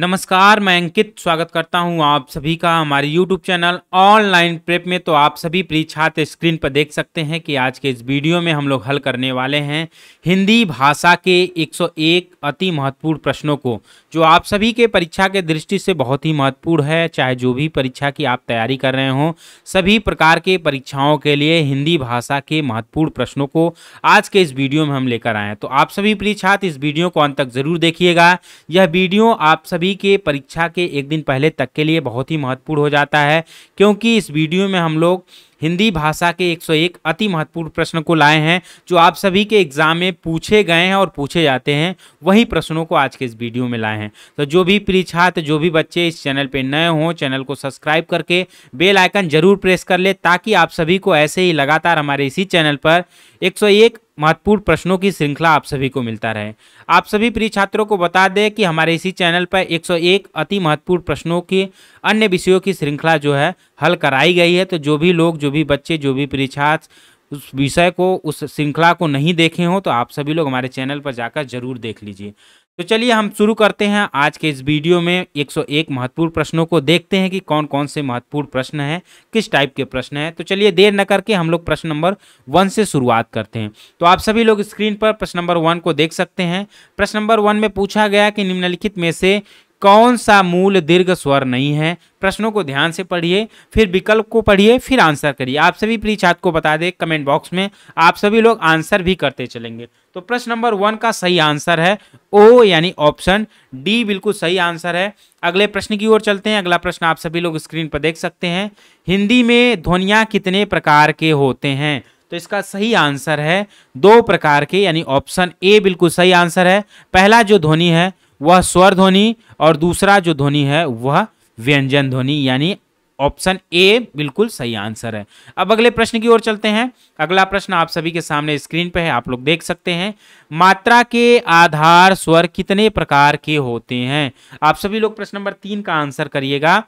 नमस्कार मैं अंकित स्वागत करता हूं आप सभी का हमारे YouTube चैनल ऑनलाइन प्रेप में तो आप सभी प्रिय छात्र स्क्रीन पर देख सकते हैं कि आज के इस वीडियो में हम लोग हल करने वाले हैं हिंदी भाषा के 101 अति महत्वपूर्ण प्रश्नों को जो आप सभी के परीक्षा के दृष्टि से बहुत ही महत्वपूर्ण है चाहे जो भी परीक्षा की आप तैयारी कर रहे हों सभी प्रकार के परीक्षाओं के लिए हिंदी भाषा के महत्वपूर्ण प्रश्नों को आज के इस वीडियो में हम लेकर आए हैं तो आप सभी प्रिय छात्र इस वीडियो को अंत तक जरूर देखिएगा यह वीडियो आप सभी सभी के परीक्षा के एक दिन पहले तक के लिए बहुत ही महत्वपूर्ण हो जाता है क्योंकि इस वीडियो में हम लोग हिंदी भाषा के 101 अति महत्वपूर्ण प्रश्न को लाए हैं जो आप सभी के एग्जाम में पूछे गए हैं और पूछे जाते हैं वही प्रश्नों को आज के इस वीडियो में लाए हैं तो जो भी प्री छात्र जो भी बच्चे इस चैनल पर नए हों चैनल को सब्सक्राइब करके बेल आइकन जरूर प्रेस कर ले ताकि आप सभी को ऐसे ही लगातार हमारे इसी चैनल पर 101 महत्वपूर्ण प्रश्नों की श्रृंखला आप सभी को मिलता रहे आप सभी प्रिय छात्रों को बता दें कि हमारे इसी चैनल पर 101 अति महत्वपूर्ण प्रश्नों की अन्य विषयों की श्रृंखला जो है हल कराई गई है तो जो भी लोग जो भी बच्चे जो भी प्रिय छात्र उस विषय को उस श्रृंखला को नहीं देखे हों तो आप सभी लोग हमारे चैनल पर जाकर जरूर देख लीजिए तो चलिए हम शुरू करते हैं आज के इस वीडियो में 101 महत्वपूर्ण प्रश्नों को देखते हैं कि कौन कौन से महत्वपूर्ण प्रश्न हैं किस टाइप के प्रश्न हैं तो चलिए देर न करके हम लोग प्रश्न नंबर वन से शुरुआत करते हैं तो आप सभी लोग स्क्रीन पर प्रश्न नंबर वन को देख सकते हैं प्रश्न नंबर वन में पूछा गया कि निम्नलिखित में से कौन सा मूल दीर्घ स्वर नहीं है प्रश्नों को ध्यान से पढ़िए फिर विकल्प को पढ़िए फिर आंसर करिए आप सभी छात्र को बता दें कमेंट बॉक्स में आप सभी लोग आंसर भी करते चलेंगे तो प्रश्न नंबर वन का सही आंसर है ओ यानी ऑप्शन डी बिल्कुल सही आंसर है अगले प्रश्न की ओर चलते हैं अगला प्रश्न आप सभी लोग स्क्रीन पर देख सकते हैं हिंदी में ध्वनिया कितने प्रकार के होते हैं तो इसका सही आंसर है दो प्रकार के यानी ऑप्शन ए बिल्कुल सही आंसर है पहला जो ध्वनि है वह स्वर ध्वनि और दूसरा जो ध्वनि है वह व्यंजन ध्वनि यानी ऑप्शन ए बिल्कुल सही आंसर है अब अगले प्रश्न की ओर चलते हैं अगला प्रश्न आप सभी के सामने स्क्रीन पर है आप लोग देख सकते हैं मात्रा के आधार स्वर कितने प्रकार के होते हैं आप सभी लोग प्रश्न नंबर तीन का आंसर करिएगा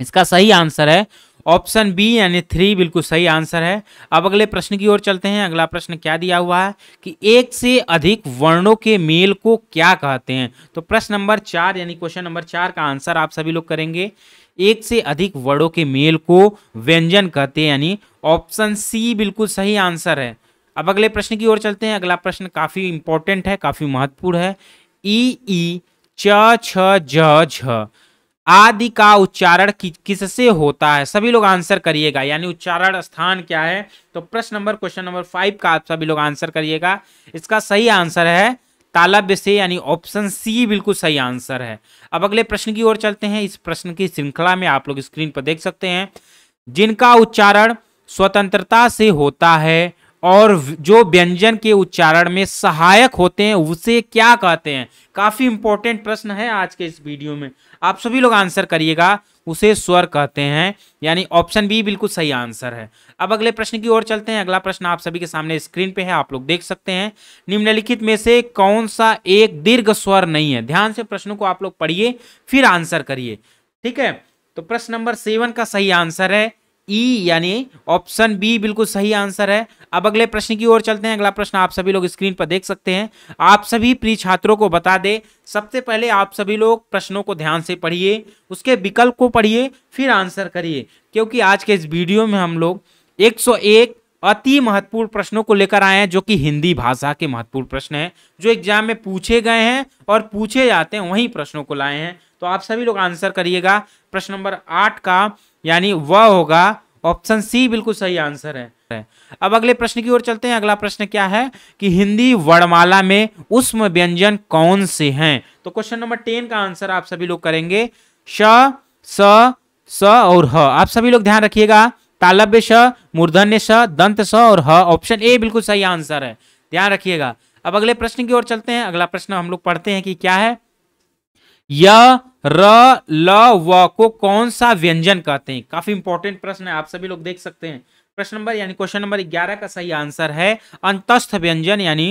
इसका सही आंसर है ऑप्शन बी यानी थ्री बिल्कुल सही आंसर है अब अगले प्रश्न की ओर चलते हैं अगला प्रश्न क्या दिया हुआ है कि एक से अधिक वर्णों के मेल को क्या कहते हैं तो प्रश्न नंबर चार यानी क्वेश्चन नंबर चार का आंसर आप सभी लोग करेंगे एक से अधिक वर्णों के मेल को व्यंजन कहते हैं यानी ऑप्शन सी बिल्कुल सही आंसर है अब अगले प्रश्न की ओर चलते हैं अगला प्रश्न काफी इंपॉर्टेंट है काफी महत्वपूर्ण है ई ई छ झ आदि का उच्चारण कि, किससे होता है सभी लोग आंसर करिएगा यानी उच्चारण स्थान क्या है तो प्रश्न नंबर क्वेश्चन नंबर फाइव का आप सभी लोग आंसर करिएगा इसका सही आंसर है तालब्य से यानी ऑप्शन सी बिल्कुल सही आंसर है अब अगले प्रश्न की ओर चलते हैं इस प्रश्न की श्रृंखला में आप लोग स्क्रीन पर देख सकते हैं जिनका उच्चारण स्वतंत्रता से होता है और जो व्यंजन के उच्चारण में सहायक होते हैं उसे क्या कहते हैं काफी इंपॉर्टेंट प्रश्न है आज के इस वीडियो में आप सभी लोग आंसर करिएगा उसे स्वर कहते हैं यानी ऑप्शन बी बिल्कुल सही आंसर है अब अगले प्रश्न की ओर चलते हैं अगला प्रश्न आप सभी के सामने स्क्रीन पे है आप लोग देख सकते हैं निम्नलिखित में से कौन सा एक दीर्घ स्वर नहीं है ध्यान से प्रश्नों को आप लोग पढ़िए फिर आंसर करिए ठीक है तो प्रश्न नंबर सेवन का सही आंसर है ई e यानी ऑप्शन बी बिल्कुल सही आंसर है अब अगले प्रश्न की ओर चलते हैं अगला प्रश्न आप सभी लोग स्क्रीन पर देख सकते हैं आप सभी प्री छात्रों को बता दे सबसे पहले आप सभी लोग प्रश्नों को ध्यान से पढ़िए उसके विकल्प को पढ़िए फिर आंसर करिए क्योंकि आज के इस वीडियो में हम लोग एक अति महत्वपूर्ण प्रश्नों को लेकर आए हैं जो कि हिंदी भाषा के महत्वपूर्ण प्रश्न हैं जो एग्जाम में पूछे गए हैं और पूछे जाते हैं वहीं प्रश्नों को लाए हैं तो आप सभी लोग आंसर करिएगा प्रश्न नंबर आठ का यानी व होगा ऑप्शन सी बिल्कुल सही आंसर है अब अगले प्रश्न की ओर चलते हैं अगला प्रश्न क्या है कि हिंदी वर्णमाला में उष्म व्यंजन कौन से हैं तो क्वेश्चन नंबर टेन का आंसर आप सभी लोग करेंगे श स स और ह आप सभी लोग ध्यान रखिएगा तालब्य श मूर्धन्य स दंत स और ह ऑप्शन ए बिल्कुल सही आंसर है ध्यान रखिएगा अब अगले प्रश्न की ओर चलते हैं अगला प्रश्न हम लोग पढ़ते हैं कि क्या है य र ल व को कौन सा व्यंजन कहते हैं काफी इंपॉर्टेंट प्रश्न है आप सभी लोग देख सकते हैं प्रश्न नंबर यानी क्वेश्चन नंबर ग्यारह का सही आंसर है अंतस्थ व्यंजन यानी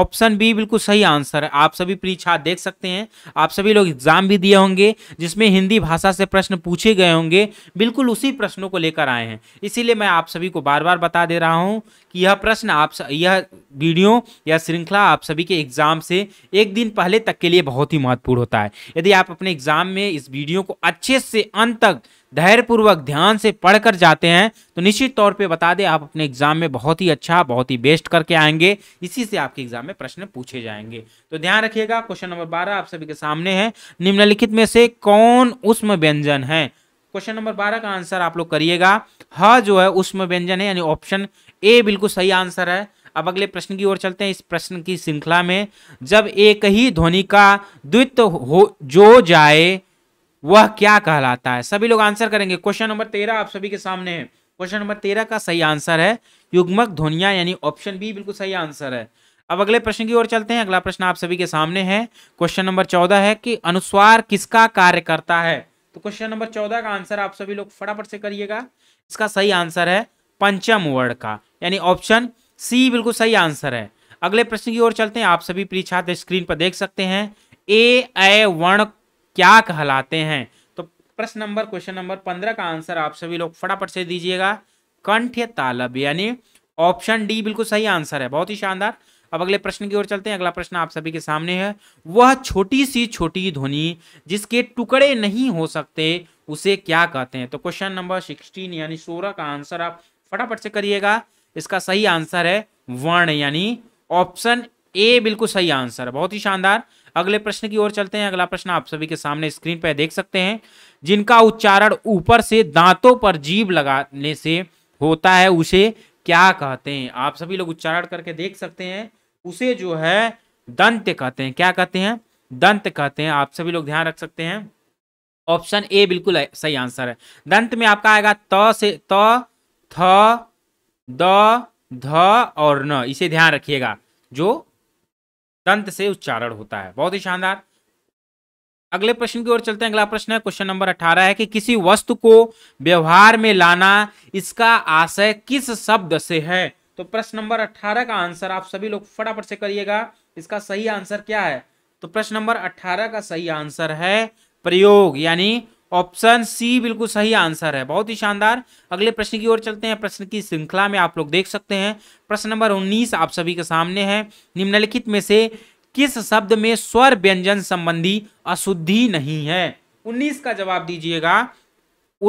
ऑप्शन बी बिल्कुल सही आंसर है आप सभी परीक्षा देख सकते हैं आप सभी लोग एग्जाम भी दिए होंगे जिसमें हिंदी भाषा से प्रश्न पूछे गए होंगे बिल्कुल उसी प्रश्नों को लेकर आए हैं इसीलिए मैं आप सभी को बार बार बता दे रहा हूँ कि यह प्रश्न आप स... यह वीडियो या श्रृंखला आप सभी के एग्जाम से एक दिन पहले तक के लिए बहुत ही महत्वपूर्ण होता है यदि आप अपने एग्जाम में इस वीडियो को अच्छे से अंत तक धैर्यपूर्वक ध्यान से पढ़कर जाते हैं तो निश्चित तौर पे बता दें आप अपने एग्जाम में बहुत ही अच्छा बहुत ही बेस्ट करके आएंगे इसी से आपके एग्जाम में प्रश्न पूछे जाएंगे तो ध्यान रखिएगा क्वेश्चन नंबर बारह आप सभी के सामने है निम्नलिखित में से कौन उष्म व्यंजन है क्वेश्चन नंबर बारह का आंसर आप लोग करिएगा ह हाँ जो है उष्म व्यंजन है यानी ऑप्शन ए बिल्कुल सही आंसर है अब अगले प्रश्न की ओर चलते हैं इस प्रश्न की श्रृंखला में जब एक ही ध्वनि का द्वित्व हो जो जाए वह क्या कहलाता है सभी लोग आंसर करेंगे क्वेश्चन नंबर तेरह आप सभी के सामने है क्वेश्चन नंबर तेरह का सही आंसर है युग्मक ध्वनिया यानी ऑप्शन बी बिल्कुल सही आंसर है अब अगले प्रश्न की ओर चलते हैं अगला प्रश्न आप सभी के सामने है क्वेश्चन नंबर चौदह है कि अनुस्वार किसका कार्य करता है तो क्वेश्चन नंबर चौदह का आंसर आप सभी लोग फटाफट से करिएगा इसका सही आंसर है पंचम वर्ण का यानी ऑप्शन सी बिल्कुल सही आंसर है अगले प्रश्न की ओर चलते हैं आप सभी परीक्षार्थ स्क्रीन पर देख सकते हैं ए ए वर्ण क्या कहलाते हैं तो प्रश्न नंबर क्वेश्चन नंबर पंद्रह का आंसर आप सभी लोग फटाफट से दीजिएगा कंठ तालब यानी ऑप्शन डी बिल्कुल सही आंसर है बहुत ही शानदार अब अगले प्रश्न की ओर चलते हैं अगला प्रश्न आप सभी के सामने है वह छोटी सी छोटी ध्वनि जिसके टुकड़े नहीं हो सकते उसे क्या कहते हैं तो क्वेश्चन नंबर सिक्सटीन यानी सोलह का आंसर आप फटाफट से करिएगा इसका सही आंसर है वर्ण यानी ऑप्शन ए बिल्कुल सही आंसर है बहुत ही शानदार अगले प्रश्न की ओर चलते हैं अगला प्रश्न आप सभी के सामने स्क्रीन पर देख सकते हैं जिनका उच्चारण ऊपर से दांतों पर जीव लगाने से होता है उसे क्या कहते हैं आप सभी लोग उच्चारण करके देख सकते हैं उसे जो है दंत कहते हैं क्या कहते हैं दंत कहते हैं आप सभी लोग ध्यान रख सकते हैं ऑप्शन ए बिल्कुल सही आंसर है दंत में आपका आएगा त से त थ द ध और न इसे ध्यान रखिएगा जो दंत से उच्चारण होता है बहुत ही शानदार अगले प्रश्न की ओर चलते हैं अगला प्रश्न है क्वेश्चन नंबर अठारह है कि किसी वस्तु को व्यवहार में लाना इसका आशय किस शब्द से है तो प्रश्न नंबर अठारह का आंसर आप सभी लोग फटाफट से करिएगा इसका सही आंसर क्या है तो प्रश्न नंबर अठारह का सही आंसर है प्रयोग यानी ऑप्शन सी बिल्कुल सही आंसर है बहुत ही शानदार अगले प्रश्न की ओर चलते हैं प्रश्न की श्रृंखला में आप लोग देख सकते हैं प्रश्न नंबर उन्नीस आप सभी के सामने है निम्नलिखित में से किस शब्द में स्वर व्यंजन संबंधी अशुद्धि नहीं है उन्नीस का जवाब दीजिएगा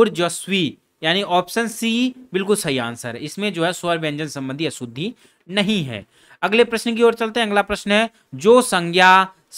ऊर्जस्वी यानी ऑप्शन सी बिल्कुल सही आंसर है इसमें जो है स्वर व्यंजन संबंधी अशुद्धि नहीं है अगले प्रश्न की ओर चलते हैं अगला प्रश्न है जो संज्ञा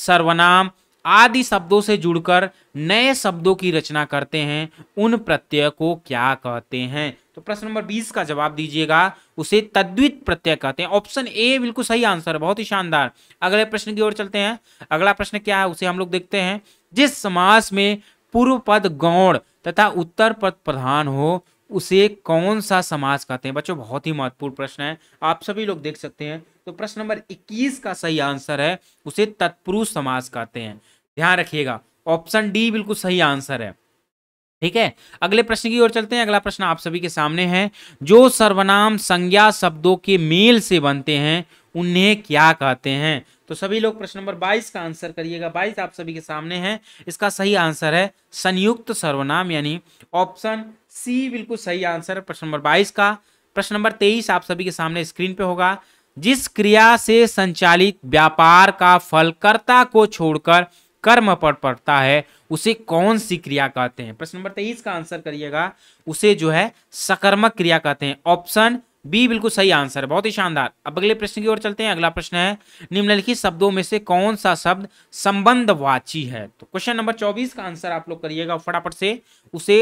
सर्वनाम आदि शब्दों से जुड़कर नए शब्दों की रचना करते हैं उन प्रत्यय को क्या कहते हैं तो प्रश्न नंबर बीस का जवाब दीजिएगा उसे तद्वित प्रत्यय कहते हैं ऑप्शन ए बिल्कुल सही आंसर बहुत ही शानदार अगले प्रश्न की ओर चलते हैं अगला प्रश्न क्या है उसे हम लोग देखते हैं जिस समास में पूर्व पद गौण तथा उत्तर पद प्रधान हो उसे कौन सा समाज कहते हैं बच्चों बहुत ही महत्वपूर्ण प्रश्न है आप सभी लोग देख सकते हैं तो प्रश्न नंबर 21 का सही आंसर है उसे तत्पुरुष समाज कहते हैं ध्यान रखिएगा ऑप्शन डी बिल्कुल सही आंसर है ठीक है अगले प्रश्न की ओर चलते हैं अगला प्रश्न आप सभी के सामने है जो सर्वनाम संज्ञा शब्दों के मेल से बनते हैं उन्हें क्या कहते हैं तो सभी लोग प्रश्न नंबर 22 का आंसर करिएगा 22 आप सभी के सामने है इसका सही आंसर है संयुक्त सर्वनाम यानी ऑप्शन सी बिल्कुल सही आंसर है प्रश्न नंबर बाईस का प्रश्न नंबर तेईस आप सभी के सामने स्क्रीन पे होगा जिस क्रिया से संचालित व्यापार का फल कर्ता को छोड़कर कर्म पर पड़ता है उसे कौन सी क्रिया कहते हैं प्रश्न नंबर तेईस का आंसर करिएगा उसे जो है सकर्मक क्रिया कहते हैं ऑप्शन बी बिल्कुल सही आंसर बहुत ही शानदार अब अगले प्रश्न की ओर चलते हैं अगला प्रश्न है निम्नलिखित शब्दों में से कौन सा शब्द संबंधवाची है तो क्वेश्चन नंबर चौबीस का आंसर आप लोग करिएगा फटाफट से उसे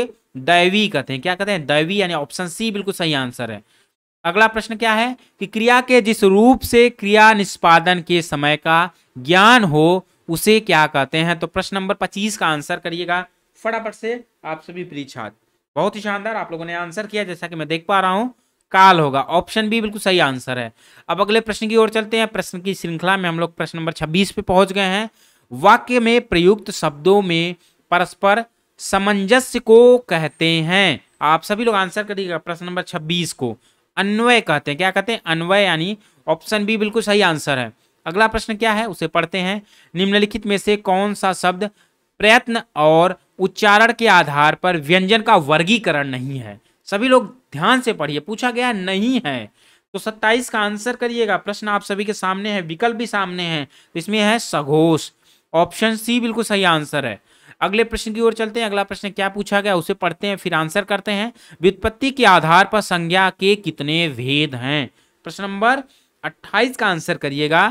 दैवी कहते हैं क्या कहते हैं दैवी यानी ऑप्शन सी बिल्कुल सही आंसर है अगला प्रश्न क्या है कि क्रिया के जिस रूप से क्रिया निष्पादन के समय का ज्ञान हो उसे क्या कहते हैं तो प्रश्न नंबर पच्चीस का आंसर करिएगा फटाफट से आप सभी प्रिय बहुत ही शानदार आप लोगों ने आंसर किया जैसा कि मैं देख पा रहा हूँ काल होगा ऑप्शन बी बिल्कुल सही आंसर है अब अगले प्रश्न की ओर चलते हैं प्रश्न की श्रृंखला में हम लोग प्रश्न नंबर छब्बीस पे पहुंच गए हैं वाक्य में प्रयुक्त शब्दों में परस्पर सामंजस्य को कहते हैं आप सभी लोग आंसर करिएगा प्रश्न नंबर छब्बीस को अन्वय कहते हैं क्या कहते हैं अन्वय यानी ऑप्शन बी बिल्कुल सही आंसर है अगला प्रश्न क्या है उसे पढ़ते हैं निम्नलिखित में से कौन सा शब्द प्रयत्न और उच्चारण के आधार पर व्यंजन का वर्गीकरण नहीं है सभी लोग ध्यान से पढ़िए पूछा गया नहीं है तो सत्ताईस का आंसर करिएगा प्रश्न आप सभी के सामने है विकल्प भी सामने है तो इसमें है सघोष ऑप्शन सी बिल्कुल सही आंसर है अगले प्रश्न की ओर चलते हैं अगला प्रश्न क्या पूछा गया उसे पढ़ते हैं फिर आंसर करते हैं व्युत्पत्ति के आधार पर संज्ञा के कितने भेद हैं प्रश्न नंबर 28 का आंसर करिएगा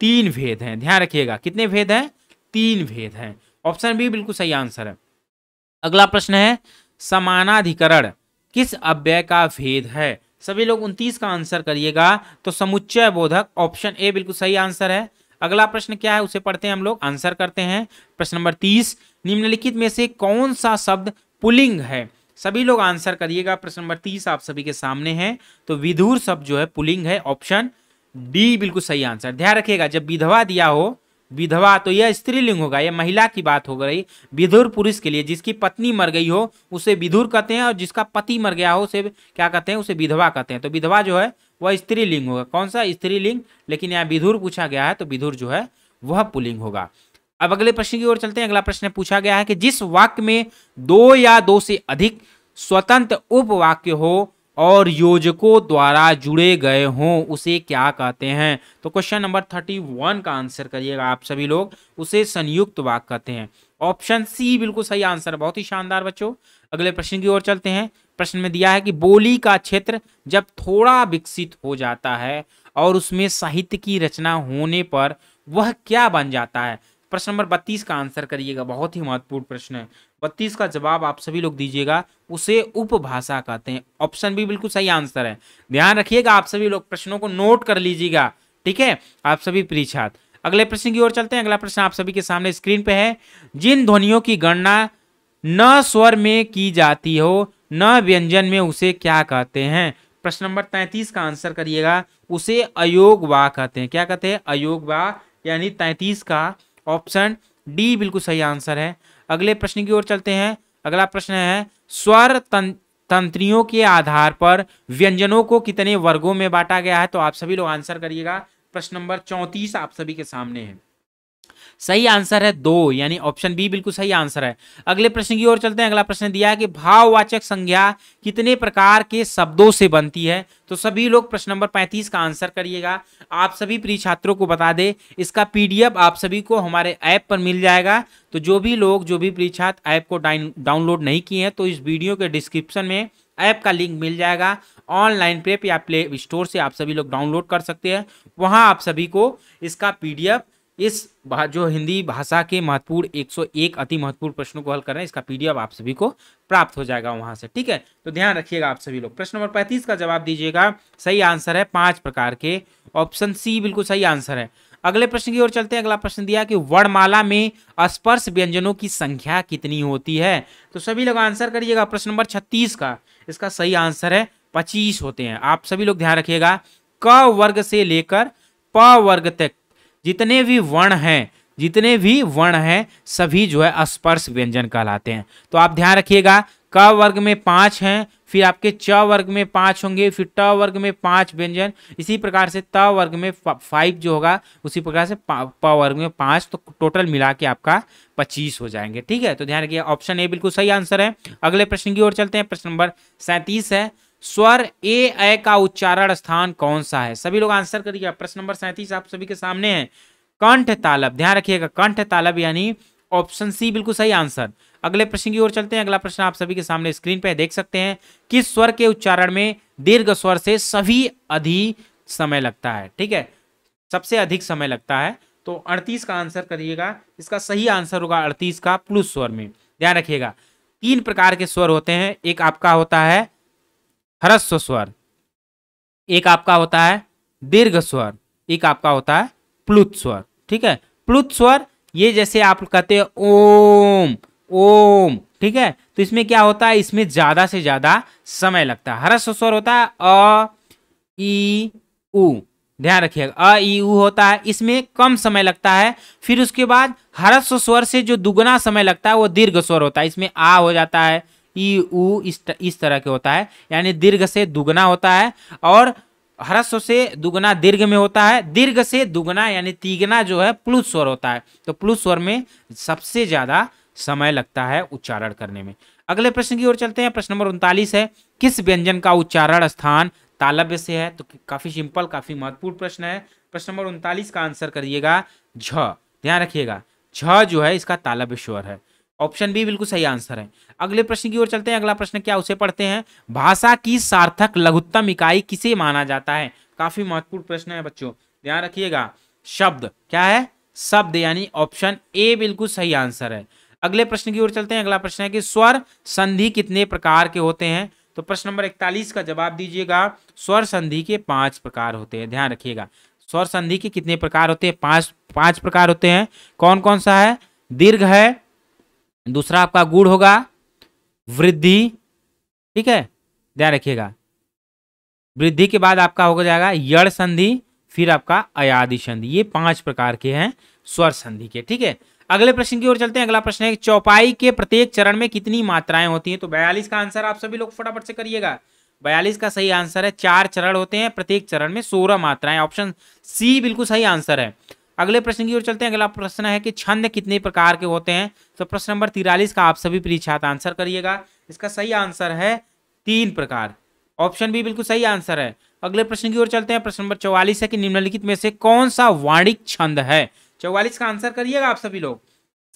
तीन भेद हैं ध्यान रखिएगा कितने भेद हैं तीन भेद हैं ऑप्शन बी बिल्कुल सही आंसर है अगला प्रश्न है समानाधिकरण किस अव्यय का भेद है सभी लोग उनतीस का आंसर करिएगा तो समुच्चय बोधक ऑप्शन ए बिल्कुल सही आंसर है अगला प्रश्न क्या है उसे पढ़ते हैं हम लोग आंसर करते हैं प्रश्न नंबर तीस निम्नलिखित में से कौन सा शब्द पुलिंग है सभी लोग आंसर करिएगा प्रश्न नंबर तीस आप सभी के सामने है तो विधुर शब्द जो है पुलिंग है ऑप्शन डी बिल्कुल सही आंसर ध्यान रखिएगा जब विधवा दिया हो विधवा तो यह स्त्रीलिंग होगा यह महिला की बात हो गई विधुर पुरुष के लिए जिसकी पत्नी मर गई हो उसे विधुर कहते हैं और जिसका पति मर गया हो उसे क्या कहते हैं उसे विधवा कहते हैं तो विधवा जो है वह स्त्रीलिंग होगा कौन सा स्त्रीलिंग लेकिन यहाँ विधुर पूछा गया है तो विधुर जो है वह पुलिंग होगा अब अगले प्रश्न की ओर चलते हैं अगला प्रश्न पूछा गया है कि जिस वाक्य में दो या दो से अधिक स्वतंत्र उपवाक्य हो और योजकों द्वारा जुड़े गए हों उसे क्या कहते हैं तो क्वेश्चन नंबर थर्टी वन का आंसर करिएगा आप सभी लोग उसे संयुक्त वाक कहते हैं ऑप्शन सी बिल्कुल सही आंसर बहुत ही शानदार बच्चों अगले प्रश्न की ओर चलते हैं प्रश्न में दिया है कि बोली का क्षेत्र जब थोड़ा विकसित हो जाता है और उसमें साहित्य की रचना होने पर वह क्या बन जाता है प्रश्न नंबर बत्तीस का आंसर करिएगा बहुत ही महत्वपूर्ण प्रश्न है बत्तीस का जवाब आप सभी लोग दीजिएगा उसे उपभाषा कहते हैं ऑप्शन भी बिल्कुल सही आंसर है ध्यान रखिएगा आप सभी लोग प्रश्नों को नोट कर लीजिएगा ठीक है आप सभी परीक्षार्थ अगले प्रश्न की ओर चलते हैं अगला प्रश्न आप सभी के सामने स्क्रीन पे है जिन ध्वनियों की गणना न स्वर में की जाती हो न व्यंजन में उसे क्या कहते हैं प्रश्न नंबर तैंतीस का आंसर करिएगा उसे अयोग वाह कहते हैं क्या कहते हैं अयोग वाह यानी तैंतीस का ऑप्शन डी बिल्कुल सही आंसर है अगले प्रश्न की ओर चलते हैं अगला प्रश्न है स्वर तं, तंत्रियों के आधार पर व्यंजनों को कितने वर्गों में बांटा गया है तो आप सभी लोग आंसर करिएगा प्रश्न नंबर चौंतीस आप सभी के सामने है सही आंसर है दो यानी ऑप्शन बी बिल्कुल सही आंसर है अगले प्रश्न की ओर चलते हैं अगला प्रश्न दिया है कि भाववाचक संज्ञा कितने प्रकार के शब्दों से बनती है तो सभी लोग प्रश्न नंबर पैंतीस का आंसर करिएगा आप सभी प्रिय छात्रों को बता दें इसका पीडीएफ आप सभी को हमारे ऐप पर मिल जाएगा तो जो भी लोग जो भी प्रिय छात्र ऐप को डाउनलोड नहीं किए हैं तो इस वीडियो के डिस्क्रिप्शन में ऐप का लिंक मिल जाएगा ऑनलाइन प्रेप या प्ले स्टोर से आप सभी लोग डाउनलोड कर सकते हैं वहां आप सभी को इसका पीडीएफ इस जो हिंदी भाषा के महत्वपूर्ण 101 अति महत्वपूर्ण प्रश्नों को हल कर रहे हैं इसका पीडीएफ आप सभी को प्राप्त हो जाएगा वहां से ठीक है तो ध्यान रखिएगा आप सभी लोग प्रश्न नंबर 35 का जवाब दीजिएगा सही आंसर है पांच प्रकार के ऑप्शन सी बिल्कुल सही आंसर है अगले प्रश्न की ओर चलते हैं अगला प्रश्न दिया कि वर्णमाला में स्पर्श व्यंजनों की संख्या कितनी होती है तो सभी लोग आंसर करिएगा प्रश्न नंबर छत्तीस का इसका सही आंसर है पच्चीस होते हैं आप सभी लोग ध्यान रखिएगा क वर्ग से लेकर प वर्ग तक जितने भी वर्ण हैं जितने भी वर्ण हैं सभी जो है स्पर्श व्यंजन कहलाते हैं तो आप ध्यान रखिएगा क वर्ग में पाँच हैं फिर आपके च वर्ग में पाँच होंगे फिर ट वर्ग में पाँच व्यंजन इसी प्रकार से त वर्ग में फाइव जो होगा उसी प्रकार से प वर्ग में पाँच तो टोटल मिला के आपका पच्चीस हो जाएंगे ठीक है तो ध्यान रखिए ऑप्शन ए बिल्कुल सही आंसर है अगले प्रश्न की ओर चलते हैं प्रश्न नंबर सैंतीस है स्वर ए ऐ का उच्चारण स्थान कौन सा है सभी लोग आंसर करिएगा प्रश्न नंबर सैंतीस आप सभी के सामने है कंठ तालब ध्यान रखिएगा कंठ तालब यानी ऑप्शन सी बिल्कुल सही आंसर अगले प्रश्न की ओर चलते हैं अगला प्रश्न आप सभी के सामने स्क्रीन पर देख सकते हैं किस स्वर के उच्चारण में दीर्घ स्वर से सभी अधिक समय लगता है ठीक है सबसे अधिक समय लगता है तो अड़तीस का आंसर करिएगा इसका सही आंसर होगा अड़तीस का प्लस स्वर में ध्यान रखिएगा तीन प्रकार के स्वर होते हैं एक आपका होता है ह्रस्व स्वर एक आपका होता है दीर्घ स्वर एक आपका होता है प्लुत स्वर ठीक है प्लुत स्वर ये जैसे आप कहते हैं ओम ओम ठीक है तो इसमें क्या होता है इसमें ज्यादा से ज्यादा समय लगता है ह्रस्व स्वर होता है अ ई उ ध्यान रखिएगा अ ई उ होता है इसमें कम समय लगता है फिर उसके बाद हरस स्वर से जो दुगना समय लगता है वो दीर्घ स्वर होता है इसमें आ हो जाता है ई ऊ इस, तरह के होता है यानी दीर्घ से दुगना होता है और ह्रस्व से दुगना दीर्घ में होता है दीर्घ से दुगना यानी तिगना जो है प्लुत स्वर होता है तो प्लुत स्वर में सबसे ज़्यादा समय लगता है उच्चारण करने में अगले प्रश्न की ओर चलते हैं प्रश्न नंबर उनतालीस है किस व्यंजन का उच्चारण स्थान तालव्य से है तो काफ़ी सिंपल काफ़ी महत्वपूर्ण प्रश्न है प्रश्न नंबर उनतालीस का आंसर करिएगा झ ध्यान रखिएगा झ जो है इसका तालव्य स्वर है ऑप्शन बी बिल्कुल सही आंसर है अगले प्रश्न की ओर चलते हैं अगला प्रश्न क्या उसे पढ़ते हैं भाषा की सार्थक लघुत्तम इकाई किसे माना जाता है काफी महत्वपूर्ण प्रश्न है बच्चों ध्यान रखिएगा शब्द क्या है शब्द यानी ऑप्शन ए बिल्कुल सही आंसर है अगले प्रश्न की ओर चलते हैं अगला प्रश्न है कि स्वर संधि कितने प्रकार के होते हैं तो प्रश्न नंबर इकतालीस का जवाब दीजिएगा स्वर संधि के पांच प्रकार होते हैं ध्यान रखिएगा स्वर संधि के कितने प्रकार होते हैं पांच पांच प्रकार होते हैं कौन कौन सा है दीर्घ है दूसरा आपका गुड़ होगा वृद्धि ठीक है ध्यान रखिएगा वृद्धि के बाद आपका होगा जाएगा यड़ संधि फिर आपका अयादि संधि ये पांच प्रकार के हैं स्वर संधि के ठीक है अगले प्रश्न की ओर चलते हैं अगला प्रश्न है चौपाई के प्रत्येक चरण में कितनी मात्राएं होती हैं तो बयालीस का आंसर आप सभी लोग फटाफट से करिएगा बयालीस का सही आंसर है चार चरण होते हैं प्रत्येक चरण में सोलह मात्राएं ऑप्शन सी बिल्कुल सही आंसर है अगले प्रश्न की ओर चलते हैं अगला प्रश्न है कि छंद कितने प्रकार के होते हैं तो प्रश्न नंबर तिरालीस का आप सभी परीक्षार्थ आंसर करिएगा इसका सही आंसर है तीन प्रकार ऑप्शन बी बिल्कुल सही आंसर है अगले प्रश्न की ओर चलते हैं प्रश्न नंबर चौवालीस है कि निम्नलिखित में से कौन सा वाणिक छंद है चौवालीस का आंसर करिएगा आप सभी लोग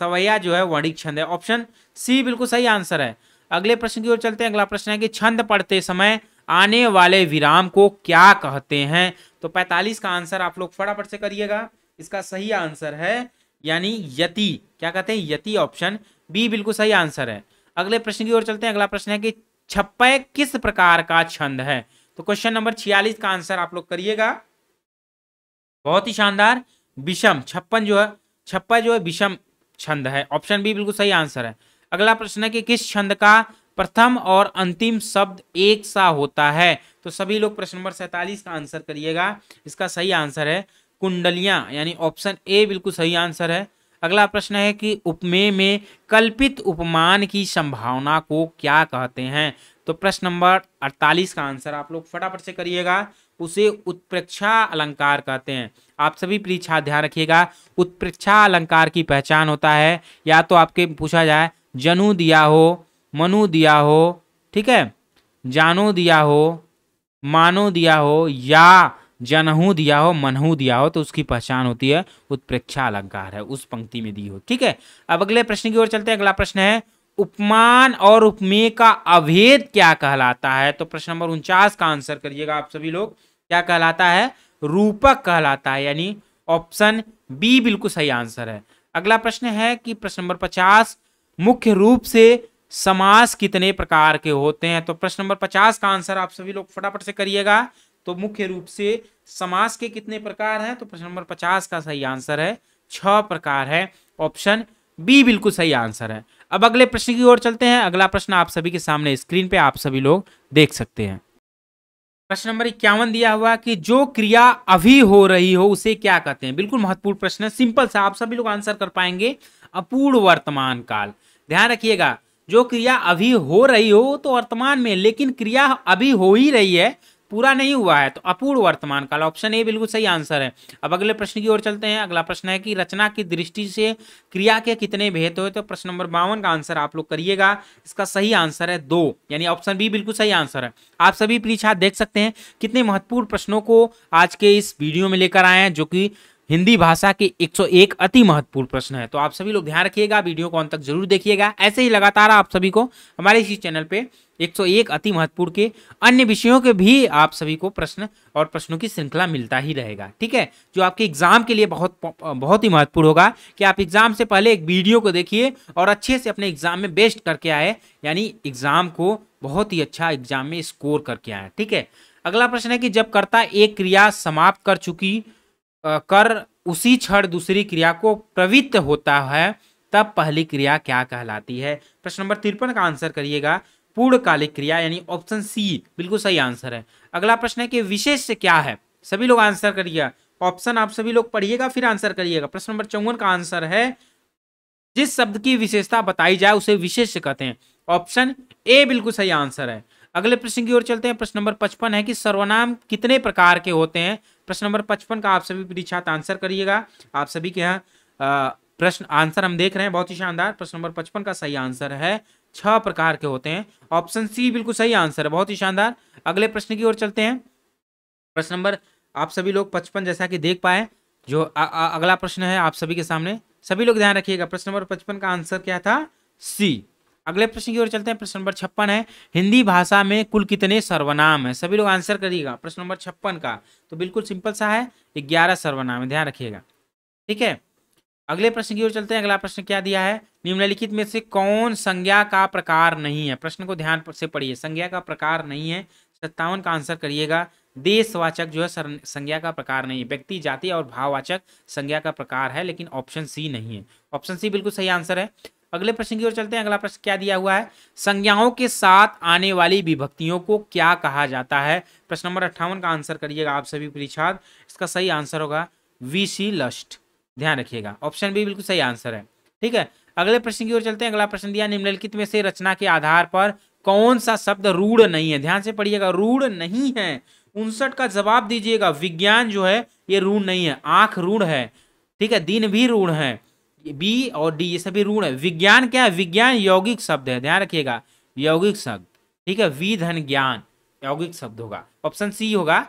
सवैया जो है वाणिक छंद है ऑप्शन सी बिल्कुल सही आंसर है अगले प्रश्न की ओर चलते हैं अगला प्रश्न है कि छंद पढ़ते समय आने वाले विराम को क्या कहते हैं तो 45 का आंसर आप लोग फटाफट से करिएगा इसका सही आंसर है यानी यति क्या कहते हैं यति ऑप्शन बी बिल्कुल सही आंसर है अगले प्रश्न की ओर चलते हैं अगला प्रश्न है कि छप्पय किस प्रकार का छंद है तो क्वेश्चन नंबर छियालीस का आंसर आप लोग करिएगा बहुत ही शानदार विषम छप्पन जो है छप्पा जो है विषम छंद है ऑप्शन बी बिल्कुल सही आंसर है अगला प्रश्न है कि किस छंद का प्रथम और अंतिम शब्द एक सा होता है तो सभी लोग प्रश्न नंबर सैतालीस का आंसर करिएगा इसका सही आंसर है कुंडलियां यानी ऑप्शन ए बिल्कुल सही आंसर है अगला प्रश्न है कि उपमेय में कल्पित उपमान की संभावना को क्या कहते हैं तो प्रश्न नंबर 48 का आंसर आप लोग फटाफट से करिएगा उसे उत्प्रेक्षा अलंकार कहते हैं आप सभी परीक्षा ध्यान रखिएगा उत्प्रेक्षा अलंकार की पहचान होता है या तो आपके पूछा जाए जनु दिया हो मनु दिया हो ठीक है जानो दिया हो मानो दिया हो या जनहू दिया हो मनहू दिया हो तो उसकी पहचान होती है उत्प्रेक्षा अलंकार है उस पंक्ति में दी हो ठीक है अब अगले प्रश्न की ओर चलते हैं अगला प्रश्न है उपमान और उपमेय का अभेद क्या कहलाता है तो प्रश्न नंबर उनचास का आंसर करिएगा आप सभी लोग क्या कहलाता है रूपक कहलाता है यानी ऑप्शन बी बिल्कुल सही आंसर है अगला प्रश्न है कि प्रश्न नंबर पचास मुख्य रूप से समास कितने प्रकार के होते हैं तो प्रश्न नंबर पचास का आंसर आप सभी लोग फटाफट से करिएगा तो मुख्य रूप से समास के कितने प्रकार हैं तो प्रश्न नंबर पचास का सही आंसर है छह प्रकार है ऑप्शन बी बिल्कुल सही आंसर है अब अगले प्रश्न की ओर चलते हैं अगला प्रश्न आप सभी के सामने स्क्रीन पे आप सभी लोग देख सकते हैं प्रश्न नंबर इक्यावन दिया हुआ कि जो क्रिया अभी हो रही हो उसे क्या कहते हैं बिल्कुल महत्वपूर्ण प्रश्न है सिंपल सा आप सभी लोग आंसर कर पाएंगे अपूर्ण वर्तमान काल ध्यान रखिएगा जो क्रिया अभी हो रही हो तो वर्तमान में लेकिन क्रिया अभी हो ही रही है पूरा नहीं हुआ है तो अपूर्ण वर्तमान काल ऑप्शन ए बिल्कुल सही आंसर है अब अगले प्रश्न की ओर चलते हैं अगला प्रश्न है कि रचना की दृष्टि से क्रिया के कितने भेद हुए तो प्रश्न नंबर बावन का आंसर आप लोग करिएगा इसका सही आंसर है दो यानी ऑप्शन बी बिल्कुल सही आंसर है आप सभी परीक्षा देख सकते हैं कितने महत्वपूर्ण प्रश्नों को आज के इस वीडियो में लेकर आए हैं जो कि हिंदी भाषा के 101 अति महत्वपूर्ण प्रश्न है तो आप सभी लोग ध्यान रखिएगा वीडियो को अंत तक जरूर देखिएगा ऐसे ही लगातार आप सभी को हमारे इसी चैनल पे 101 अति महत्वपूर्ण के अन्य विषयों के भी आप सभी को प्रश्न और प्रश्नों की श्रृंखला मिलता ही रहेगा ठीक है जो आपके एग्जाम के लिए बहुत बहुत ही महत्वपूर्ण होगा कि आप एग्जाम से पहले एक वीडियो को देखिए और अच्छे से अपने एग्जाम में बेस्ट करके आए यानी एग्जाम को बहुत ही अच्छा एग्जाम में स्कोर करके आए ठीक है अगला प्रश्न है कि जब कर्ता एक क्रिया समाप्त कर चुकी कर उसी क्षण दूसरी क्रिया को प्रवृत्त होता है तब पहली क्रिया क्या कहलाती है प्रश्न नंबर तिरपन का आंसर करिएगा पूर्णकालिक क्रिया यानी ऑप्शन सी बिल्कुल सही आंसर है अगला प्रश्न है कि विशेष क्या है सभी लोग आंसर करिएगा ऑप्शन आप सभी लोग पढ़िएगा फिर आंसर करिएगा प्रश्न नंबर चौवन का आंसर है जिस शब्द की विशेषता बताई जाए उसे विशेष कहते हैं ऑप्शन ए बिल्कुल सही आंसर है अगले प्रश्न की ओर चलते हैं प्रश्न नंबर पचपन है कि सर्वनाम कितने प्रकार के होते हैं प्रश्न नंबर पचपन का आप सभी परीक्षार्थ आंसर करिएगा आप सभी के यहाँ प्रश्न आंसर हम देख रहे हैं बहुत ही शानदार प्रश्न नंबर पचपन का सही आंसर है छह प्रकार के होते हैं ऑप्शन सी बिल्कुल सही आंसर है बहुत ही शानदार अगले प्रश्न की ओर चलते हैं प्रश्न नंबर आप सभी लोग पचपन जैसा कि देख पाए जो आ, आ, अगला प्रश्न है आप सभी के सामने सभी लोग ध्यान रखिएगा प्रश्न नंबर पचपन का आंसर क्या था सी अगले प्रश्न की ओर चलते हैं प्रश्न नंबर छप्पन है हिंदी भाषा में कुल कितने सर्वनाम है सभी लोग आंसर करिएगा प्रश्न नंबर छप्पन का तो बिल्कुल सिंपल सा है ग्यारह सर्वनाम है ध्यान रखिएगा ठीक है अगले प्रश्न की ओर चलते हैं अगला प्रश्न क्या दिया है निम्नलिखित में से कौन संज्ञा का प्रकार नहीं है प्रश्न को ध्यान से पढ़िए संज्ञा का प्रकार नहीं है सत्तावन का आंसर करिएगा देशवाचक जो है संज्ञा का प्रकार नहीं है व्यक्ति जाति और भाववाचक संज्ञा का प्रकार है लेकिन ऑप्शन सी नहीं है ऑप्शन सी बिल्कुल सही आंसर है अगले प्रश्न की ओर चलते हैं अगला प्रश्न क्या दिया हुआ है संज्ञाओं के साथ आने वाली विभक्तियों को क्या कहा जाता है प्रश्न नंबर अट्ठावन का आंसर करिएगा आप सभी परीक्षार्थ इसका सही आंसर होगा वीसी लस्ट ध्यान रखिएगा ऑप्शन बी बिल्कुल सही आंसर है ठीक है अगले प्रश्न की ओर चलते हैं अगला प्रश्न दिया निम्नलिखित में से रचना के आधार पर कौन सा शब्द रूढ़ नहीं है ध्यान से पढ़िएगा रूढ़ नहीं है उनसठ का जवाब दीजिएगा विज्ञान जो है ये रूढ़ नहीं है आंख रूढ़ है ठीक है दिन भी रूढ़ है बी और डी ये सभी ऋण है विज्ञान क्या है विज्ञान यौगिक शब्द है ध्यान रखिएगा यौगिक शब्द ठीक है वी धन ज्ञान यौगिक शब्द होगा ऑप्शन सी होगा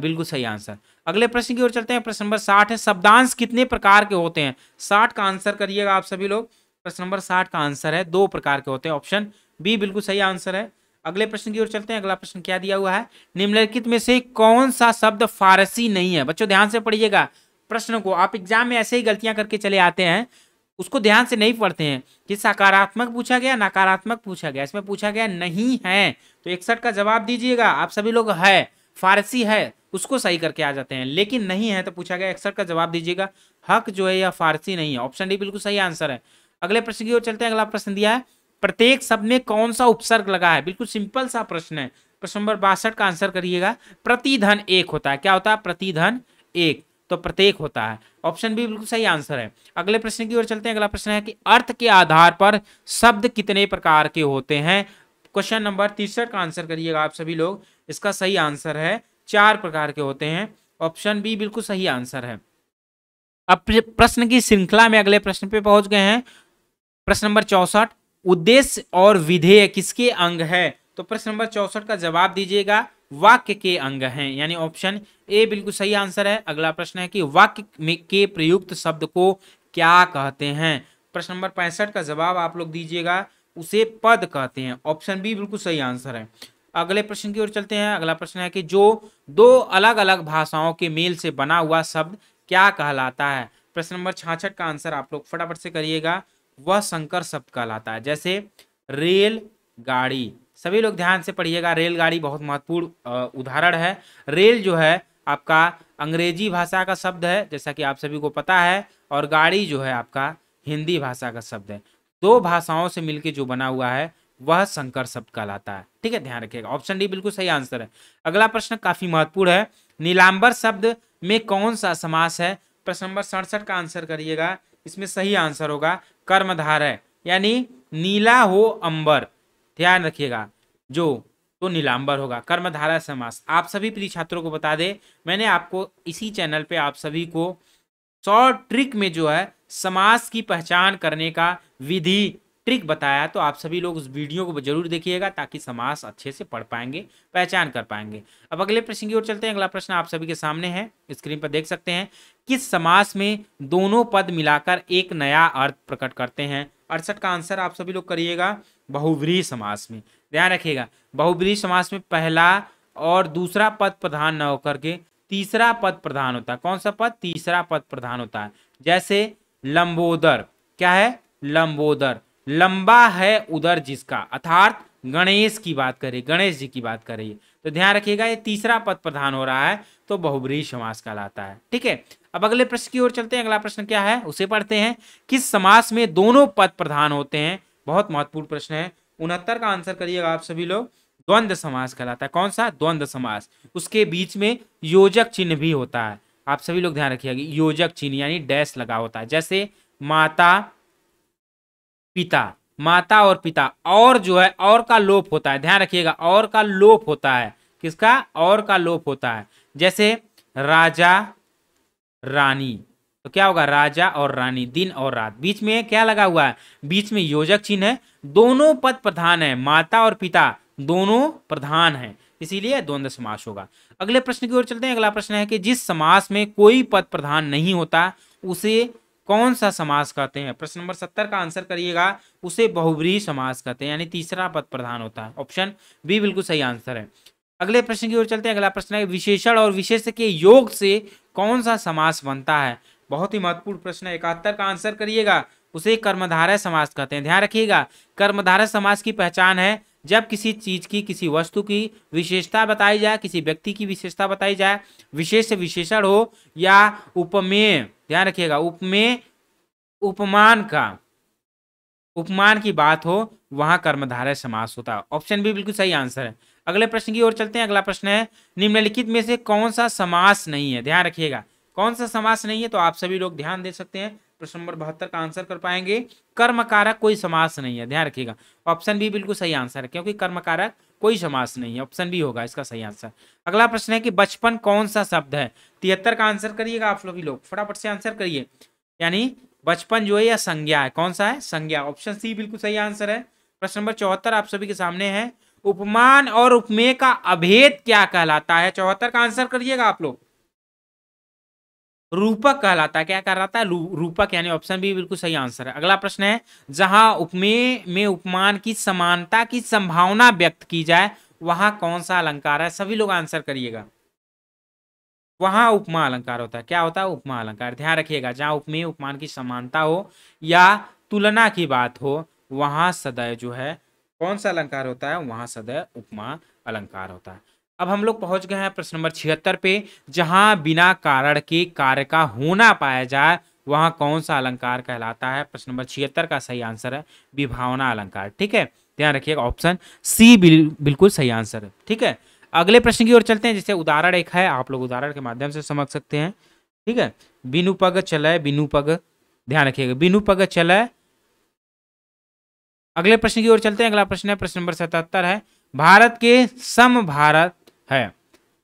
बिल्कुल सही आंसर अगले प्रश्न की ओर चलते हैं प्रश्न नंबर साठ है शब्दांश कितने प्रकार के होते हैं साठ का आंसर करिएगा आप सभी लोग प्रश्न नंबर साठ का आंसर है दो प्रकार के होते हैं ऑप्शन बी बिल्कुल सही आंसर है अगले प्रश्न की ओर चलते हैं अगला प्रश्न क्या दिया हुआ है निम्नलिखित में से कौन सा शब्द फारसी नहीं है बच्चों ध्यान से पढ़िएगा प्रश्न को आप एग्जाम में ऐसे ही गलतियां करके चले आते हैं उसको ध्यान से नहीं पढ़ते हैं कि सकारात्मक पूछा गया नकारात्मक पूछा गया इसमें पूछा गया नहीं है तो इकसठ का जवाब दीजिएगा आप सभी लोग है फारसी है उसको सही करके आ जाते हैं लेकिन नहीं है तो पूछा गया इकसठ का जवाब दीजिएगा हक जो है यह फारसी नहीं है ऑप्शन डी बिल्कुल सही आंसर है अगले प्रश्न की ओर चलते हैं अगला प्रश्न दिया है प्रत्येक शब्द में कौन सा उपसर्ग लगा है बिल्कुल सिंपल सा प्रश्न है प्रश्न नंबर बासठ का आंसर करिएगा प्रतिधन एक होता है क्या होता है प्रतिधन एक तो प्रत्येक होता है ऑप्शन बी बिल्कुल सही आंसर है अगले प्रश्न की ओर चलते हैं अगला प्रश्न है कि अर्थ के आधार पर शब्द कितने प्रकार के होते हैं क्वेश्चन नंबर तीसरा का आंसर करिएगा आप सभी लोग इसका सही आंसर है चार प्रकार के होते हैं ऑप्शन बी बिल्कुल सही आंसर है अब प्रश्न की श्रृंखला में अगले प्रश्न पे पहुंच गए हैं प्रश्न नंबर चौसठ उद्देश्य और विधेय किसके अंग है तो प्रश्न नंबर चौसठ का जवाब दीजिएगा वाक्य के अंग हैं यानी ऑप्शन ए बिल्कुल सही आंसर है अगला प्रश्न है कि वाक्य के प्रयुक्त शब्द को क्या कहते हैं प्रश्न नंबर पैंसठ का जवाब आप लोग दीजिएगा उसे पद कहते हैं ऑप्शन बी बिल्कुल सही आंसर है अगले प्रश्न की ओर चलते हैं अगला प्रश्न है कि जो दो अलग अलग भाषाओं के मेल से बना हुआ शब्द क्या कहलाता है प्रश्न नंबर छाछठ का आंसर आप लोग फटाफट से करिएगा वह संकर शब्द कहलाता है जैसे रेल गाड़ी सभी लोग ध्यान से पढ़िएगा रेलगाड़ी बहुत महत्वपूर्ण उदाहरण है रेल जो है आपका अंग्रेजी भाषा का शब्द है जैसा कि आप सभी को पता है और गाड़ी जो है आपका हिंदी भाषा का शब्द है दो भाषाओं से मिलकर जो बना हुआ है वह संकर शब्द कहलाता है ठीक है ध्यान रखिएगा ऑप्शन डी बिल्कुल सही आंसर है अगला प्रश्न काफी महत्वपूर्ण है नीलांबर शब्द में कौन सा समास है प्रश्न नंबर सड़सठ का आंसर करिएगा इसमें सही आंसर होगा कर्मधार है यानी नीला हो अंबर ध्यान रखिएगा जो तो नीलांबर होगा कर्मधारा समास आप सभी प्रिय छात्रों को बता दे मैंने आपको इसी चैनल पे आप सभी को शॉर्ट ट्रिक में जो है समास की पहचान करने का विधि ट्रिक बताया तो आप सभी लोग उस वीडियो को जरूर देखिएगा ताकि समास अच्छे से पढ़ पाएंगे पहचान कर पाएंगे अब अगले प्रश्न की ओर चलते हैं अगला प्रश्न आप सभी के सामने है स्क्रीन पर देख सकते हैं किस समास में दोनों पद मिलाकर एक नया अर्थ प्रकट करते हैं अड़सठ का आंसर आप सभी लोग करिएगा बहुव्रीही समास में ध्यान रखिएगा बहुव्रीही समास में पहला और दूसरा पद प्रधान न होकर के तीसरा पद प्रधान होता है कौन सा पद तीसरा पद प्रधान होता है जैसे लंबोदर क्या है लंबोदर लंबा है उदर जिसका अर्थात गणेश की बात करें गणेश जी की बात करें तो ध्यान रखिएगा ये तीसरा पद प्रधान हो रहा है तो बहुब्री समास कहलाता है ठीक है अब अगले प्रश्न की ओर चलते हैं अगला प्रश्न क्या है उसे पढ़ते हैं किस समास में दोनों पद प्रधान होते हैं बहुत महत्वपूर्ण प्रश्न है उनहत्तर का आंसर करिएगा आप सभी लोग द्वंद्व समास कहलाता है कौन सा द्वंद्व समास उसके बीच में योजक चिन्ह भी होता है आप सभी लोग ध्यान रखिएगा योजक चिन्ह यानी डैश लगा होता है जैसे माता पिता माता और पिता और जो है और का लोप होता है ध्यान रखिएगा और का लोप होता है किसका और का लोप होता है जैसे राजा रानी तो क्या होगा राजा और रानी दिन और रात बीच में क्या लगा हुआ है बीच में योजक चिन्ह है दोनों पद प्रधान है माता और पिता दोनों प्रधान है इसीलिए द्वंद्व समास होगा अगले प्रश्न की ओर चलते हैं अगला प्रश्न है कि जिस समास में कोई पद प्रधान नहीं होता उसे कौन सा समास कहते हैं प्रश्न नंबर सत्तर का आंसर करिएगा उसे बहुब्रीही समास कहते हैं यानी तीसरा पद प्रधान होता है ऑप्शन बी बिल्कुल सही आंसर है अगले प्रश्न की ओर चलते हैं अगला प्रश्न है विशेषण और विशेष के योग से कौन सा समास बनता है बहुत ही महत्वपूर्ण प्रश्न है इकहत्तर का आंसर करिएगा उसे कर्मधारय समास कहते हैं ध्यान रखिएगा कर्मधारय समास की पहचान है जब किसी चीज की किसी वस्तु की विशेषता बताई जाए किसी व्यक्ति की विशेषता बताई जाए विशेष विशेषण हो या उपमेय ध्यान रखिएगा उपमेय उपमान का उपमान की बात हो वहां कर्मधारय समास होता है ऑप्शन भी बिल्कुल सही आंसर है अगले प्रश्न की ओर चलते हैं अगला प्रश्न है निम्नलिखित में से कौन सा समास नहीं है ध्यान रखिएगा कौन सा समास नहीं है तो आप सभी लोग ध्यान दे सकते हैं प्रश्न नंबर बहत्तर का आंसर कर पाएंगे कर्मकारक कोई समास नहीं है ध्यान रखिएगा ऑप्शन भी बिल्कुल सही आंसर है क्योंकि कर्मकारक कोई समास नहीं है ऑप्शन बी होगा इसका सही आंसर अगला प्रश्न है कि बचपन कौन सा शब्द है तिहत्तर का आंसर करिएगा आप लोग ही लोग फटाफट से आंसर करिए यानी बचपन जो है या संज्ञा है कौन सा है संज्ञा ऑप्शन सी बिल्कुल सही आंसर है प्रश्न नंबर चौहत्तर आप सभी के सामने है उपमान और उपमेय का अभेद क्या कहलाता है चौहत्तर का आंसर करिएगा आप लोग रूपक कहलाता है क्या रहा था रूपक यानी ऑप्शन बी बिल्कुल सही आंसर है अगला प्रश्न है जहां उपमेय में उपमान की समानता की संभावना व्यक्त की जाए वहां कौन सा अलंकार है सभी लोग आंसर करिएगा वहां उपमा अलंकार होता है क्या होता है उपमा अलंकार ध्यान रखिएगा जहां उपमेय उपमान की समानता हो या तुलना की बात हो वहां सदैव जो है कौन सा अलंकार होता है वहां सदैव उपमा अलंकार होता है अब हम लोग पहुंच गए हैं प्रश्न नंबर छिहत्तर पे जहां बिना कारण के कार्य का होना पाया जाए वहां कौन सा अलंकार कहलाता है प्रश्न नंबर छिहत्तर का सही आंसर है विभावना अलंकार ठीक है ध्यान रखिएगा ऑप्शन सी बिल, बिल्कुल सही आंसर है ठीक है अगले प्रश्न की ओर चलते हैं जैसे उदाहरण एक है आप लोग उदाहरण के माध्यम से समझ सकते हैं ठीक है बिनु पग चले बिनु पग ध्यान रखिएगा बिनु पग चले अगले प्रश्न की ओर चलते हैं अगला प्रश्न है प्रश्न नंबर सतहत्तर है भारत के सम भारत है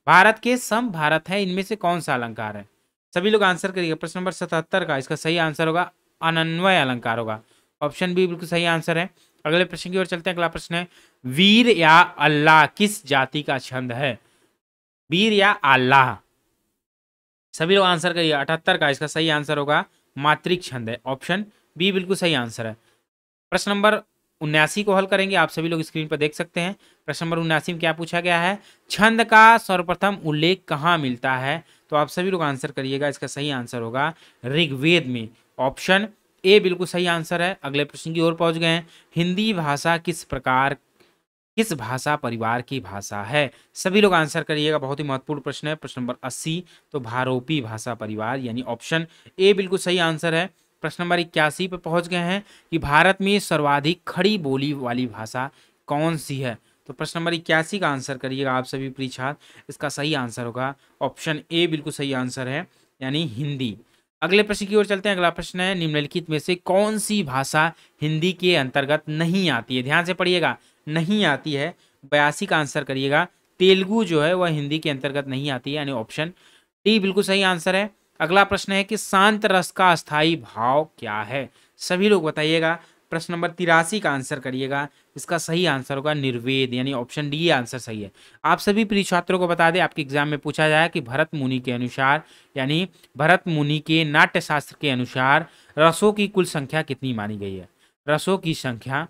भारत के सम भारत है इनमें से कौन सा अलंकार है सभी लोग आंसर करिए प्रश्न नंबर सतहत्तर का इसका सही आंसर होगा अनन्वय अलंकार होगा ऑप्शन बी बिल्कुल सही आंसर है अगले प्रश्न की ओर चलते हैं अगला प्रश्न है वीर या अल्लाह किस जाति का छंद है वीर या अल्लाह सभी लोग आंसर करिए अठहत्तर का इसका सही आंसर होगा मातृक छंद है ऑप्शन बी बिल्कुल सही आंसर है प्रश्न नंबर उन्यासी को हल करेंगे आप सभी लोग स्क्रीन पर देख सकते हैं प्रश्न नंबर उन्यासी में क्या पूछा गया है छंद का सर्वप्रथम उल्लेख कहाँ मिलता है तो आप सभी लोग आंसर करिएगा इसका सही आंसर होगा ऋग्वेद में ऑप्शन ए बिल्कुल सही आंसर है अगले प्रश्न की ओर पहुंच गए हैं हिंदी भाषा किस प्रकार किस भाषा परिवार की भाषा है सभी लोग आंसर करिएगा बहुत ही महत्वपूर्ण प्रश्न है प्रश्न नंबर अस्सी तो भारोपी भाषा परिवार यानी ऑप्शन ए बिल्कुल सही आंसर है प्रश्न नंबर इक्यासी पर पहुंच गए हैं कि भारत में सर्वाधिक खड़ी बोली वाली भाषा कौन सी है तो प्रश्न नंबर इक्यासी का आंसर करिएगा आप सभी परीक्षार्थ इसका सही आंसर होगा ऑप्शन ए बिल्कुल सही आंसर है यानी हिंदी अगले प्रश्न की ओर चलते हैं अगला प्रश्न है निम्नलिखित में से कौन सी भाषा हिंदी के अंतर्गत नहीं आती है ध्यान से पढ़िएगा नहीं आती है बयासी का आंसर करिएगा तेलुगु जो है वह हिंदी के अंतर्गत नहीं आती है यानी ऑप्शन डी बिल्कुल सही आंसर है अगला प्रश्न है कि शांत रस का अस्थायी भाव क्या है सभी लोग बताइएगा प्रश्न नंबर तिरासी का आंसर करिएगा इसका सही आंसर होगा निर्वेद यानी ऑप्शन डी आंसर सही है आप सभी प्रिय छात्रों को बता दें आपके एग्जाम में पूछा जाए कि भरत मुनि के अनुसार यानी भरत मुनि के नाट्यशास्त्र के अनुसार रसों की कुल संख्या कितनी मानी गई है रसों की संख्या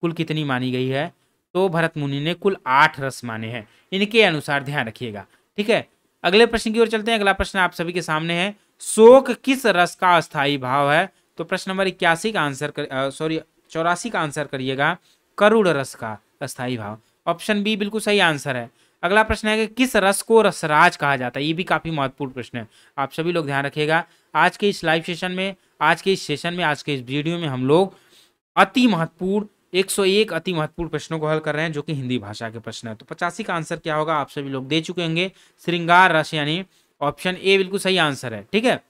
कुल कितनी मानी गई है तो भरत मुनि ने कुल आठ रस माने हैं इनके अनुसार ध्यान रखिएगा ठीक है अगले प्रश्न की ओर चलते हैं अगला प्रश्न आप सभी के सामने है शोक किस रस का अस्थायी भाव है तो प्रश्न नंबर इक्यासी का आंसर सॉरी चौरासी का आंसर करिएगा करुण रस का अस्थायी भाव ऑप्शन बी बिल्कुल सही आंसर है अगला प्रश्न है कि किस रस को रसराज कहा जाता है ये भी काफ़ी महत्वपूर्ण प्रश्न है आप सभी लोग ध्यान रखिएगा आज के इस लाइव सेशन में आज के इस सेशन में आज के इस वीडियो में हम लोग अति महत्वपूर्ण 101 अति महत्वपूर्ण प्रश्नों को हल कर रहे हैं जो कि हिंदी भाषा के प्रश्न है तो पचासी का आंसर क्या होगा आप सभी लोग दे चुके होंगे श्रृंगार रस यानी ऑप्शन ए बिल्कुल सही आंसर है ठीक है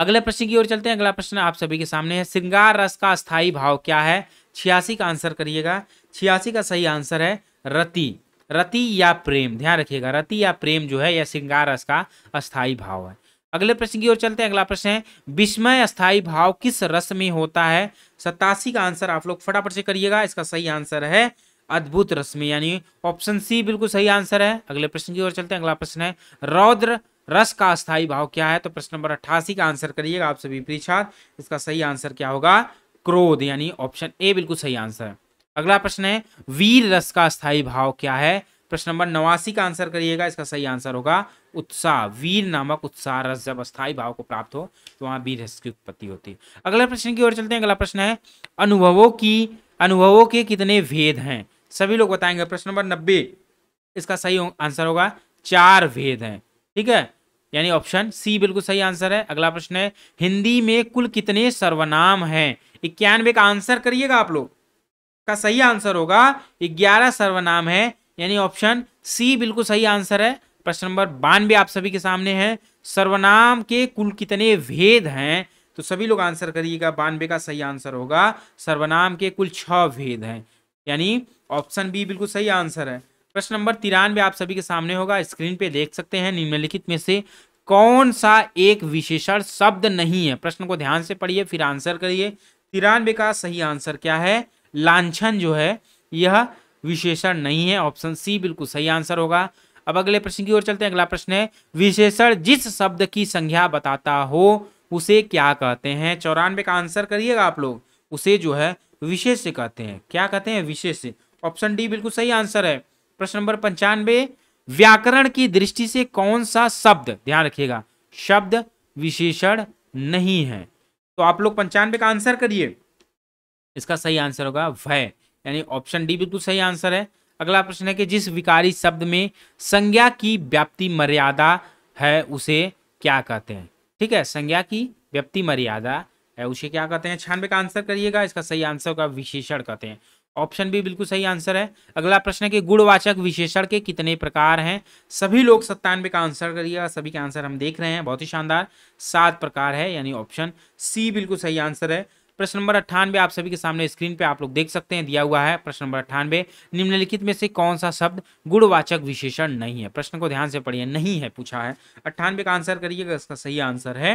अगले प्रश्न की ओर चलते हैं अगला प्रश्न आप सभी के सामने है श्रृंगार रस का स्थायी भाव क्या है छियासी का आंसर करिएगा छियासी का सही आंसर है रति रति या प्रेम ध्यान रखिएगा रति या प्रेम जो है यह श्रृंगार रस का अस्थायी भाव है अगले प्रश्न की ओर चलते हैं अगला प्रश्न है विस्मय अस्थाई भाव किस रस में होता है सतासी का आंसर आप लोग फटाफट से करिएगा इसका सही आंसर है अद्भुत रस में यानी ऑप्शन सी बिल्कुल सही आंसर है अगले प्रश्न की ओर चलते हैं अगला प्रश्न है रौद्र रस का अस्थाई भाव क्या है तो प्रश्न नंबर अट्ठासी का आंसर करिएगा आप सभी परीक्षा इसका सही आंसर क्या होगा क्रोध यानी ऑप्शन ए बिल्कुल सही आंसर है अगला प्रश्न है वीर रस का अस्थाई भाव क्या है प्रश्न नंबर नवासी का आंसर करिएगा इसका सही आंसर होगा उत्साह वीर नामक उत्साह रस जब अस्थायी भाव को प्राप्त हो तो वहाँ वीर रस की उत्पत्ति होती है अगला प्रश्न की ओर चलते हैं अगला प्रश्न है अनुभवों की अनुभवों के कितने भेद हैं सभी लोग बताएंगे प्रश्न नंबर नब्बे इसका सही आंसर होगा चार भेद हैं ठीक है यानी ऑप्शन सी बिल्कुल सही आंसर है अगला प्रश्न है हिंदी में कुल कितने सर्वनाम हैं इक्यानवे का आंसर करिएगा आप लोग का सही आंसर होगा ग्यारह सर्वनाम है यानी ऑप्शन सी बिल्कुल सही आंसर है प्रश्न नंबर बानवे आप सभी के सामने है सर्वनाम के कुल कितने भेद हैं तो सभी लोग आंसर करिएगा बानवे का सही आंसर होगा सर्वनाम के कुल छः भेद हैं यानी ऑप्शन बी बिल्कुल सही आंसर है प्रश्न नंबर तिरानवे आप सभी के सामने होगा स्क्रीन पे देख सकते हैं निम्नलिखित में से कौन सा एक विशेषण शब्द नहीं है प्रश्न को ध्यान से पढ़िए फिर आंसर करिए तिरानवे का सही आंसर क्या है लाछन जो है यह विशेषण नहीं है ऑप्शन सी बिल्कुल सही आंसर होगा अब अगले प्रश्न की ओर चलते हैं अगला प्रश्न है विशेषण जिस शब्द की संज्ञा बताता हो उसे क्या कहते हैं चौरानवे का आंसर करिएगा आप लोग उसे जो है विशेष कहते हैं क्या कहते हैं विशेष ऑप्शन डी बिल्कुल सही आंसर है प्रश्न नंबर पंचानवे व्याकरण की दृष्टि से कौन सा शब्द ध्यान रखिएगा शब्द विशेषण नहीं है तो आप लोग पंचानवे का आंसर करिए इसका सही आंसर होगा भय यानी ऑप्शन डी बिल्कुल सही आंसर है अगला प्रश्न है कि जिस विकारी शब्द में संज्ञा की व्याप्ति मर्यादा है उसे क्या कहते हैं ठीक है संज्ञा की व्याप्ति मर्यादा है उसे क्या कहते हैं छियानवे का आंसर करिएगा इसका सही आंसर का विशेषण कहते हैं ऑप्शन बी बिल्कुल सही आंसर है अगला प्रश्न है कि गुणवाचक विशेषण के कितने प्रकार हैं सभी लोग सत्तानवे का आंसर करिएगा सभी के आंसर हम देख रहे हैं बहुत ही शानदार सात प्रकार है यानी ऑप्शन सी बिल्कुल सही आंसर है प्रश्न नंबर अट्ठानवे आप सभी के सामने स्क्रीन पे आप लोग देख सकते हैं दिया हुआ है प्रश्न नंबर अट्ठानवे निम्नलिखित में से कौन सा शब्द गुणवाचक विशेषण नहीं है प्रश्न को ध्यान से पढ़िए नहीं है पूछा है अट्ठानवे का आंसर करिएगा इसका सही आंसर है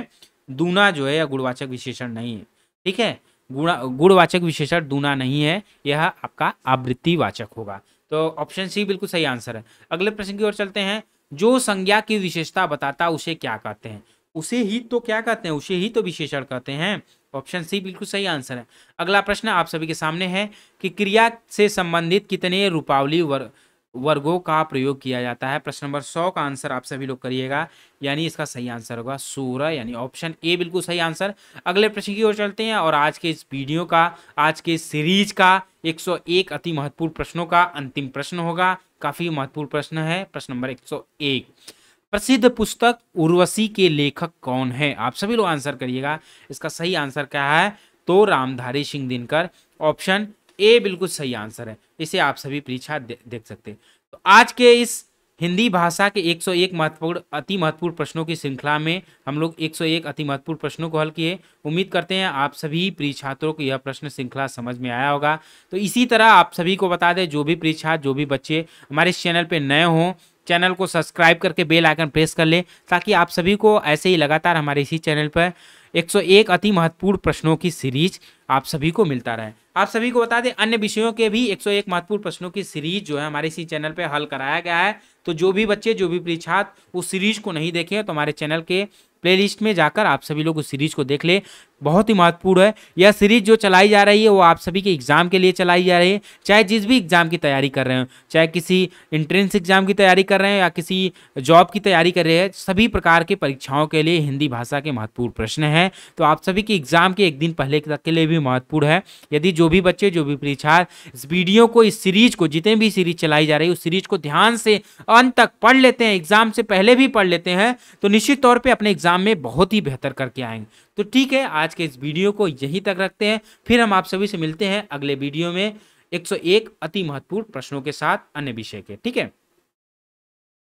दूना जो है या गुणवाचक विशेषण नहीं है ठीक है गुणा गुणवाचक विशेषण दूना नहीं है यह आपका आवृत्तिवाचक होगा तो ऑप्शन सी बिल्कुल सही आंसर है अगले प्रश्न की ओर चलते हैं जो संज्ञा की विशेषता बताता उसे क्या कहते हैं उसे ही तो क्या कहते हैं उसे ही तो विशेषण कहते हैं ऑप्शन सी बिल्कुल सही आंसर है अगला प्रश्न आप सभी के सामने है कि क्रिया से संबंधित कितने रूपावली वर, वर्गों का प्रयोग किया जाता है प्रश्न नंबर सौ का आंसर आप सभी लोग करिएगा यानी इसका सही आंसर होगा सोलह यानी ऑप्शन ए बिल्कुल सही आंसर अगले प्रश्न की ओर चलते हैं और आज के इस वीडियो का आज के सीरीज का एक अति महत्वपूर्ण प्रश्नों का अंतिम प्रश्न होगा काफी महत्वपूर्ण प्रश्न है प्रश्न नंबर एक प्रसिद्ध पुस्तक उर्वशी के लेखक कौन है आप सभी लोग आंसर करिएगा इसका सही आंसर क्या है तो रामधारी सिंह दिनकर ऑप्शन ए बिल्कुल सही आंसर है इसे आप सभी परीक्षा दे, देख सकते हैं तो आज के इस हिंदी भाषा के 101 महत्वपूर्ण अति महत्वपूर्ण प्रश्नों की श्रृंखला में हम लोग 101 अति महत्वपूर्ण प्रश्नों को हल किए उम्मीद करते हैं आप सभी परीक्षात्रों को यह प्रश्न श्रृंखला समझ में आया होगा तो इसी तरह आप सभी को बता दें जो भी परीक्षा जो भी बच्चे हमारे इस चैनल पर नए हों चैनल को सब्सक्राइब करके बेल आइकन प्रेस कर लें ताकि आप सभी को ऐसे ही लगातार हमारे इसी चैनल पर 101 अति महत्वपूर्ण प्रश्नों की सीरीज आप सभी को मिलता रहे आप सभी को बता दें अन्य विषयों के भी 101 महत्वपूर्ण प्रश्नों की सीरीज जो है हमारे इसी चैनल पर हल कराया गया है तो जो भी बच्चे जो भी परीक्षार्थ उस सीरीज को नहीं देखे तो हमारे चैनल के प्लेलिस्ट में जाकर आप सभी लोग उस सीरीज को देख ले बहुत ही महत्वपूर्ण है यह सीरीज जो चलाई जा रही है वो आप सभी के एग्ज़ाम के लिए चलाई जा रही है चाहे जिस भी एग्ज़ाम की तैयारी कर रहे हो चाहे किसी इंट्रेंस एग्ज़ाम की तैयारी कर रहे हैं या किसी जॉब की तैयारी कर रहे हैं सभी प्रकार के परीक्षाओं के लिए हिंदी भाषा के महत्वपूर्ण प्रश्न हैं तो आप सभी के एग्ज़ाम के एक दिन पहले तक के लिए भी महत्वपूर्ण है यदि जो भी बच्चे जो भी परीक्षार्थ इस वीडियो को इस सीरीज को जितने भी सीरीज चलाई जा रही है उस सीरीज को ध्यान से अंत तक पढ़ लेते हैं एग्ज़ाम से पहले भी पढ़ लेते हैं तो निश्चित तौर पर अपने एग्ज़ाम में बहुत ही बेहतर करके आएंगे तो ठीक है आज के इस वीडियो को यहीं तक रखते हैं फिर हम आप सभी से मिलते हैं अगले वीडियो में 101 अति महत्वपूर्ण प्रश्नों के साथ अन्य विषय के ठीक है